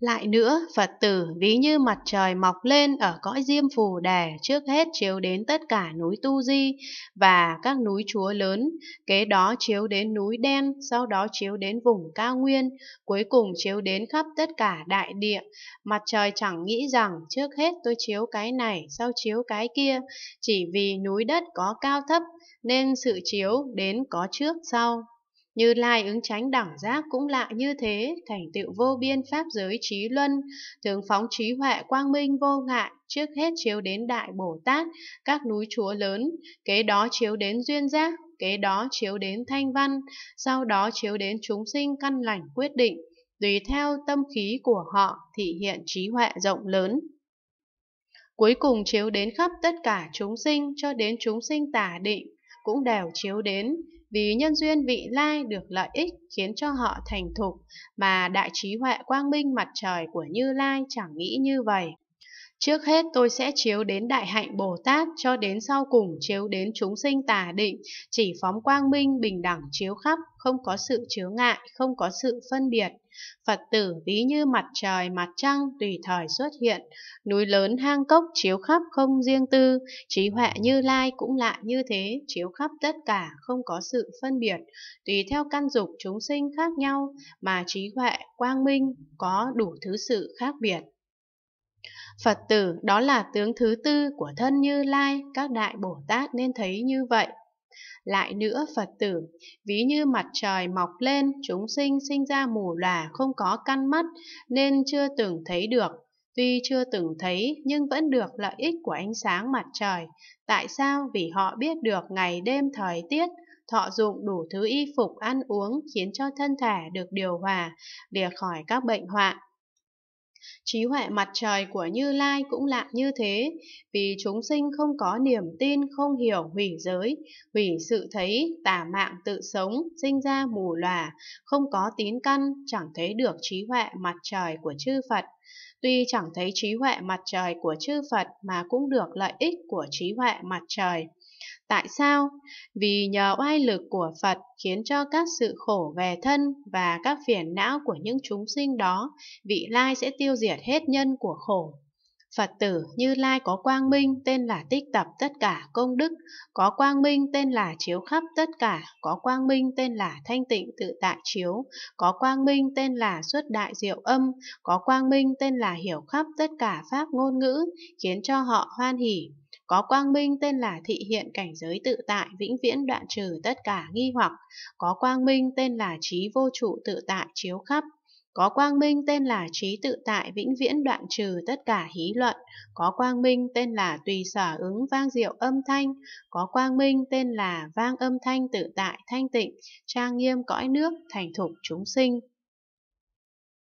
Lại nữa, Phật tử ví như mặt trời mọc lên ở cõi Diêm Phù đề trước hết chiếu đến tất cả núi Tu Di và các núi Chúa lớn, kế đó chiếu đến núi Đen, sau đó chiếu đến vùng cao nguyên, cuối cùng chiếu đến khắp tất cả đại địa. Mặt trời chẳng nghĩ rằng trước hết tôi chiếu cái này, sau chiếu cái kia, chỉ vì núi đất có cao thấp nên sự chiếu đến có trước sau. Như Lai ứng tránh đẳng giác cũng lạ như thế, thành tựu vô biên pháp giới trí luân, thường phóng trí huệ quang minh vô ngại, trước hết chiếu đến Đại Bồ Tát, các núi chúa lớn, kế đó chiếu đến duyên giác, kế đó chiếu đến thanh văn, sau đó chiếu đến chúng sinh căn lành quyết định, tùy theo tâm khí của họ thị hiện trí huệ rộng lớn cuối cùng chiếu đến khắp tất cả chúng sinh cho đến chúng sinh tả định, cũng đều chiếu đến, vì nhân duyên vị lai được lợi ích khiến cho họ thành thục, mà đại trí huệ quang minh mặt trời của Như Lai chẳng nghĩ như vậy. Trước hết tôi sẽ chiếu đến đại hạnh Bồ Tát cho đến sau cùng chiếu đến chúng sinh tà định, chỉ phóng quang minh bình đẳng chiếu khắp, không có sự chướng ngại, không có sự phân biệt. Phật tử ví như mặt trời, mặt trăng tùy thời xuất hiện, núi lớn hang cốc chiếu khắp không riêng tư, trí huệ như lai cũng lại như thế, chiếu khắp tất cả, không có sự phân biệt, tùy theo căn dục chúng sinh khác nhau mà trí huệ, quang minh có đủ thứ sự khác biệt. Phật tử đó là tướng thứ tư của thân Như Lai, các đại Bồ Tát nên thấy như vậy. Lại nữa Phật tử, ví như mặt trời mọc lên, chúng sinh sinh ra mù lòa không có căn mắt nên chưa từng thấy được. Tuy chưa từng thấy nhưng vẫn được lợi ích của ánh sáng mặt trời. Tại sao? Vì họ biết được ngày đêm thời tiết, thọ dụng đủ thứ y phục ăn uống khiến cho thân thể được điều hòa, lìa khỏi các bệnh hoạn. Trí huệ mặt trời của Như Lai cũng lạ như thế, vì chúng sinh không có niềm tin, không hiểu hủy giới, hủy sự thấy, tà mạng tự sống, sinh ra mù lòa, không có tín căn, chẳng thấy được trí huệ mặt trời của chư Phật. Tuy chẳng thấy trí huệ mặt trời của chư Phật mà cũng được lợi ích của trí huệ mặt trời. Tại sao? Vì nhờ oai lực của Phật khiến cho các sự khổ về thân và các phiền não của những chúng sinh đó, vị lai sẽ tiêu diệt hết nhân của khổ. Phật tử Như Lai có quang minh tên là tích tập tất cả công đức, có quang minh tên là chiếu khắp tất cả, có quang minh tên là thanh tịnh tự tại chiếu, có quang minh tên là xuất đại diệu âm, có quang minh tên là hiểu khắp tất cả pháp ngôn ngữ, khiến cho họ hoan hỷ. Có quang minh tên là thị hiện cảnh giới tự tại vĩnh viễn đoạn trừ tất cả nghi hoặc. Có quang minh tên là trí vô trụ tự tại chiếu khắp. Có quang minh tên là trí tự tại vĩnh viễn đoạn trừ tất cả hí luận. Có quang minh tên là tùy sở ứng vang diệu âm thanh. Có quang minh tên là vang âm thanh tự tại thanh tịnh, trang nghiêm cõi nước, thành thục chúng sinh.